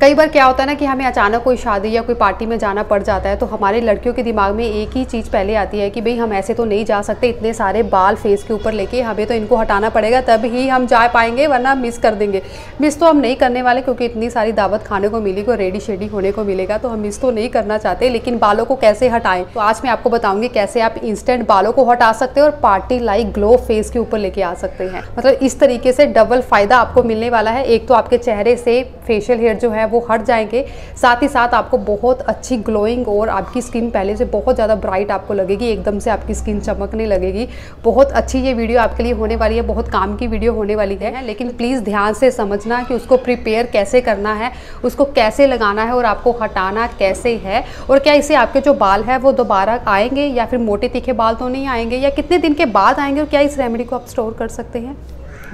कई बार क्या होता है ना कि हमें अचानक कोई शादी या कोई पार्टी में जाना पड़ जाता है तो हमारे लड़कियों के दिमाग में एक ही चीज़ पहले आती है कि भाई हम ऐसे तो नहीं जा सकते इतने सारे बाल फेस के ऊपर लेके हमें तो इनको हटाना पड़ेगा तब ही हम जा पाएंगे वरना मिस कर देंगे मिस तो हम नहीं करने वाले क्योंकि इतनी सारी दावत खाने को मिलेगी और रेडी शेडी होने को मिलेगा तो हम मिस तो नहीं करना चाहते लेकिन बालों को कैसे हटाएं तो आज मैं आपको बताऊंगी कैसे आप इंस्टेंट बालों को हटा सकते हैं और पार्टी लाइक ग्लो फेस के ऊपर लेके आ सकते हैं मतलब इस तरीके से डबल फायदा आपको मिलने वाला है एक तो आपके चेहरे से फेशियल हेयर जो है वो हट जाएंगे साथ ही साथ आपको बहुत अच्छी ग्लोइंग और आपकी स्किन पहले से बहुत ज़्यादा ब्राइट आपको लगेगी एकदम से आपकी स्किन चमकने लगेगी बहुत अच्छी ये वीडियो आपके लिए होने वाली है बहुत काम की वीडियो होने वाली है लेकिन प्लीज़ तो ध्यान से समझना कि उसको प्रिपेयर कैसे करना है उसको कैसे लगाना है और आपको हटाना कैसे है और क्या इसे आपके जो बाल है वो दोबारा आएंगे या फिर मोटे तीखे बाल तो नहीं आएंगे या कितने दिन के बाद आएंगे और क्या इस रेमेडी को आप स्टोर कर सकते हैं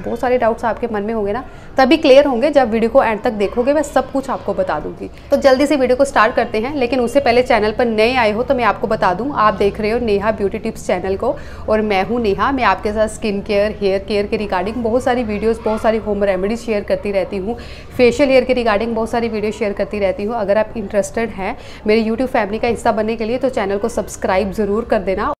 बहुत सारे डाउट्स आपके मन में होंगे ना तभी क्लियर होंगे जब वीडियो को एंड तक देखोगे मैं सब कुछ आपको बता दूंगी तो जल्दी से वीडियो को स्टार्ट करते हैं लेकिन उससे पहले चैनल पर नए आए हो तो मैं आपको बता दूँ आप देख रहे हो नेहा ब्यूटी टिप्स चैनल को और मैं हूँ नेहा मैं आपके साथ स्किन केयर हेयर केयर के रिगार्डिंग बहुत सारी वीडियोज़ बहुत सारी होम रेमेडीज शेयर करती रहती हूँ फेशियल हेयर के रिगार्डिंग बहुत सारी वीडियो शेयर करती रहती हूँ अगर आप इंटरेस्टेड हैं मेरे यूट्यूब फैमिली का हिस्सा बनने के लिए तो चैनल को सब्सक्राइब ज़रूर कर देना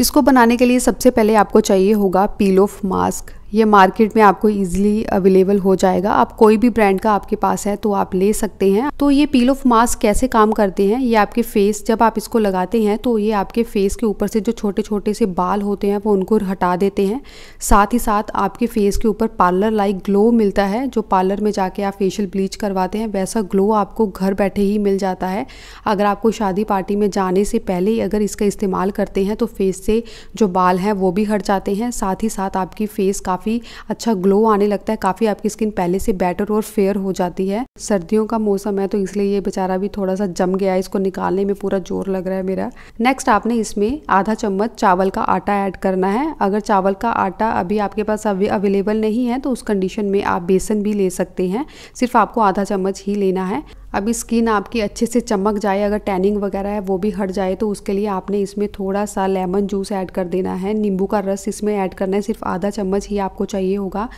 इसको बनाने के लिए सबसे पहले आपको चाहिए होगा पील ऑफ मास्क ये मार्केट में आपको इजीली अवेलेबल हो जाएगा आप कोई भी ब्रांड का आपके पास है तो आप ले सकते हैं तो ये पील ऑफ मास्क कैसे काम करते हैं ये आपके फेस जब आप इसको लगाते हैं तो ये आपके फेस के ऊपर से जो छोटे छोटे से बाल होते हैं वो उनको हटा देते हैं साथ ही साथ आपके फेस के ऊपर पार्लर लाइक ग्लो मिलता है जो पार्लर में जाके आप फेशियल ब्लीच करवाते हैं वैसा ग्लो आपको घर बैठे ही मिल जाता है अगर आपको शादी पार्टी में जाने से पहले ही अगर इसका इस्तेमाल करते हैं तो फेस से जो बाल हैं वो भी हट जाते हैं साथ ही साथ आपकी फेस काफ़ी काफ़ी अच्छा ग्लो आने लगता है काफ़ी आपकी स्किन पहले से बेटर और फेयर हो जाती है सर्दियों का मौसम है तो इसलिए ये बेचारा भी थोड़ा सा जम गया है इसको निकालने में पूरा जोर लग रहा है मेरा नेक्स्ट आपने इसमें आधा चम्मच चावल का आटा ऐड करना है अगर चावल का आटा अभी आपके पास अवेलेबल नहीं है तो उस कंडीशन में आप बेसन भी ले सकते हैं सिर्फ आपको आधा चम्मच ही लेना है अभी स्किन आपकी अच्छे से चमक जाए अगर टैनिंग वगैरह है वो भी हट जाए तो उसके लिए आपने इसमें थोड़ा सा लेमन जूस ऐड कर देना है नींबू का रस इसमें ऐड करना है सिर्फ आधा चम्मच ही आपको चाहिए होगा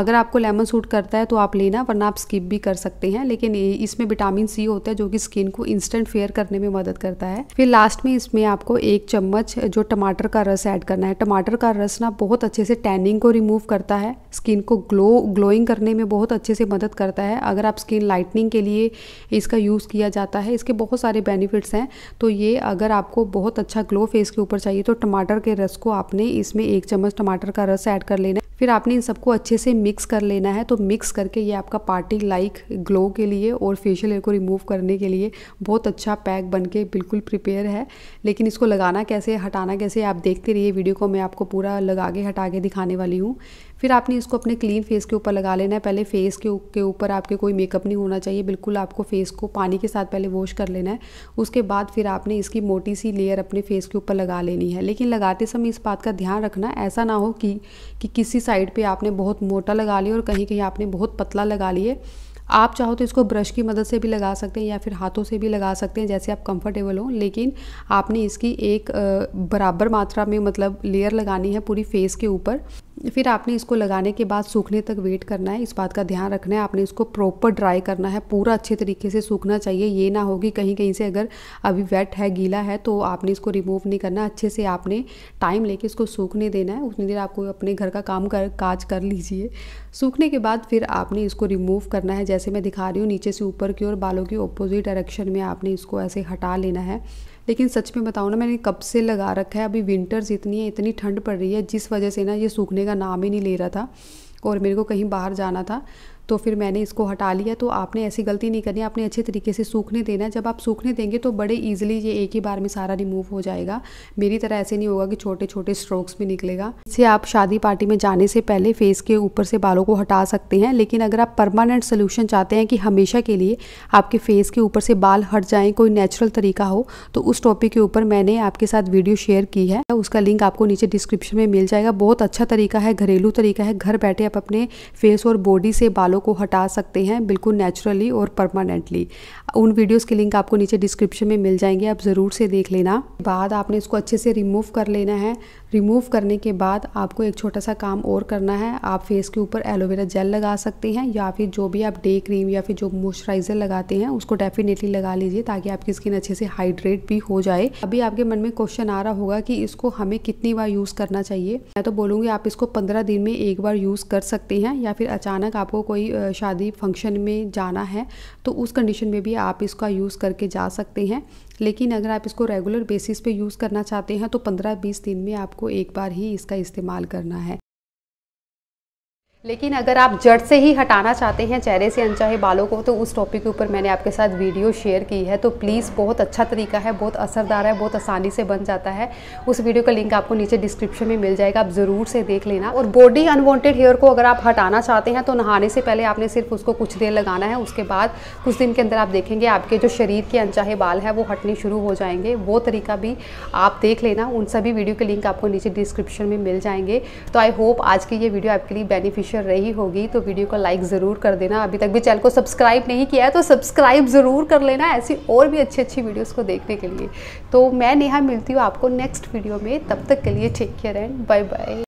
अगर आपको लेमन सूट करता है तो आप लेना वरना आप स्किप भी कर सकते हैं लेकिन इसमें विटामिन सी होता है जो कि स्किन को इंस्टेंट फेयर करने में मदद करता है फिर लास्ट में इसमें आपको एक चम्मच जो टमाटर का रस ऐड करना है टमाटर का रस ना बहुत अच्छे से टैनिंग को रिमूव करता है स्किन को ग्लो ग्लोइंग करने में बहुत अच्छे से मदद करता है अगर आप स्किन लाइटनिंग के लिए इसका यूज़ किया जाता है इसके बहुत सारे बेनिफिट्स हैं तो ये अगर आपको बहुत अच्छा ग्लो फेस के ऊपर चाहिए तो टमाटर के रस को आपने इसमें एक चम्मच टमाटर का रस ऐड कर लेना है फिर आपने इन सबको अच्छे से मिक्स कर लेना है तो मिक्स करके ये आपका पार्टी लाइक ग्लो के लिए और फेशियल हेयर को रिमूव करने के लिए बहुत अच्छा पैक बन के बिल्कुल प्रिपेयर है लेकिन इसको लगाना कैसे हटाना कैसे आप देखते रहिए वीडियो को मैं आपको पूरा लगा के हटा के दिखाने वाली हूँ फिर आपने इसको अपने क्लीन फेस के ऊपर लगा लेना है पहले फेस के ऊपर आपके कोई मेकअप नहीं होना चाहिए बिल्कुल आपको फेस को पानी के साथ पहले वॉश कर लेना है उसके बाद फिर आपने इसकी मोटी सी लेयर अपने फेस के ऊपर लगा लेनी है लेकिन लगाते समय इस बात का ध्यान रखना ऐसा ना हो कि, कि किसी साइड पर आपने बहुत मोटा लगा लिया और कहीं कहीं आपने बहुत पतला लगा लिए आप चाहो तो इसको ब्रश की मदद से भी लगा सकते हैं या फिर हाथों से भी लगा सकते हैं जैसे आप कंफर्टेबल हो लेकिन आपने इसकी एक बराबर मात्रा में मतलब लेयर लगानी है पूरी फेस के ऊपर फिर आपने इसको लगाने के बाद सूखने तक वेट करना है इस बात का ध्यान रखना है आपने इसको प्रॉपर ड्राई करना है पूरा अच्छे तरीके से सूखना चाहिए ये ना होगी कहीं कहीं से अगर अभी वेट है गीला है तो आपने इसको रिमूव नहीं करना अच्छे से आपने टाइम लेके इसको सूखने देना है उतनी देर आपको अपने घर का काम कर काज कर लीजिए सूखने के बाद फिर आपने इसको रिमूव करना है जैसे मैं दिखा रही हूँ नीचे से ऊपर की ओर बालों की ओपोजिट डायरेक्शन में आपने इसको ऐसे हटा लेना है लेकिन सच में बताऊँ ना मैंने कब से लगा रखा है अभी विंटर्स इतनी है इतनी ठंड पड़ रही है जिस वजह से ना ये सूखने का नाम ही नहीं ले रहा था और मेरे को कहीं बाहर जाना था तो फिर मैंने इसको हटा लिया तो आपने ऐसी गलती नहीं करनी आपने अच्छे तरीके से सूखने देना जब आप सूखने देंगे तो बड़े ईजिली ये एक ही बार में सारा रिमूव हो जाएगा मेरी तरह ऐसे नहीं होगा कि छोटे छोटे स्ट्रोक्स भी निकलेगा इससे आप शादी पार्टी में जाने से पहले फेस के ऊपर से बालों को हटा सकते हैं लेकिन अगर आप परमानेंट सोल्यूशन चाहते हैं कि हमेशा के लिए आपके फेस के ऊपर से बाल हट जाएं कोई नेचुरल तरीका हो तो उस टॉपिक के ऊपर मैंने आपके साथ वीडियो शेयर की है उसका लिंक आपको नीचे डिस्क्रिप्शन में मिल जाएगा बहुत अच्छा तरीका है घरेलू तरीका है घर बैठे आप अपने फेस और बॉडी से बालों बालों को हटा सकते हैं बिल्कुल नेचुरली और परमानेंटली उन वीडियोस के लिंक आपको नीचे डिस्क्रिप्शन में मिल जाएंगे आप ज़रूर से देख लेना बाद आपने इसको अच्छे से रिमूव कर लेना है रिमूव करने के बाद आपको एक छोटा सा काम और करना है आप फेस के ऊपर एलोवेरा जेल लगा सकते हैं या फिर जो भी आप डे क्रीम या फिर जो मॉइस्चराइज़र लगाते हैं उसको डेफिनेटली लगा लीजिए ताकि आपकी स्किन अच्छे से हाइड्रेट भी हो जाए अभी आपके मन में क्वेश्चन आ रहा होगा कि इसको हमें कितनी बार यूज़ करना चाहिए मैं तो बोलूँगी आप इसको पंद्रह दिन में एक बार यूज़ कर सकते हैं या फिर अचानक आपको कोई शादी फंक्शन में जाना है तो उस कंडीशन में भी आप इसका यूज़ करके जा सकते हैं लेकिन अगर आप इसको रेगुलर बेसिस पे यूज़ करना चाहते हैं तो 15-20 दिन में आपको एक बार ही इसका इस्तेमाल करना है लेकिन अगर आप जड़ से ही हटाना चाहते हैं चेहरे से अनचाहे बालों को तो उस टॉपिक के ऊपर मैंने आपके साथ वीडियो शेयर की है तो प्लीज़ बहुत अच्छा तरीका है बहुत असरदार है बहुत आसानी से बन जाता है उस वीडियो का लिंक आपको नीचे डिस्क्रिप्शन में मिल जाएगा आप ज़रूर से देख लेना और बॉडी अनवॉन्टेड हेयर को अगर आप हटाना चाहते हैं तो नहाने से पहले आपने सिर्फ उसको कुछ देर लगाना है उसके बाद कुछ दिन के अंदर आप देखेंगे आपके जो शरीर के अनचाहे बाल हैं वो हटने शुरू हो जाएंगे वो तरीका भी आप देख लेना उन सभी वीडियो के लिंक आपको नीचे डिस्क्रिप्शन में मिल जाएंगे तो आई होप आज की ये वीडियो आपके लिए बेनिफिशियल इन्फॉर्मेशन रही होगी तो वीडियो को लाइक ज़रूर कर देना अभी तक भी चैनल को सब्सक्राइब नहीं किया है तो सब्सक्राइब ज़रूर कर लेना ऐसी और भी अच्छी अच्छी वीडियोज़ को देखने के लिए तो मैं नेहा मिलती हूँ आपको नेक्स्ट वीडियो में तब तक के लिए take care and bye bye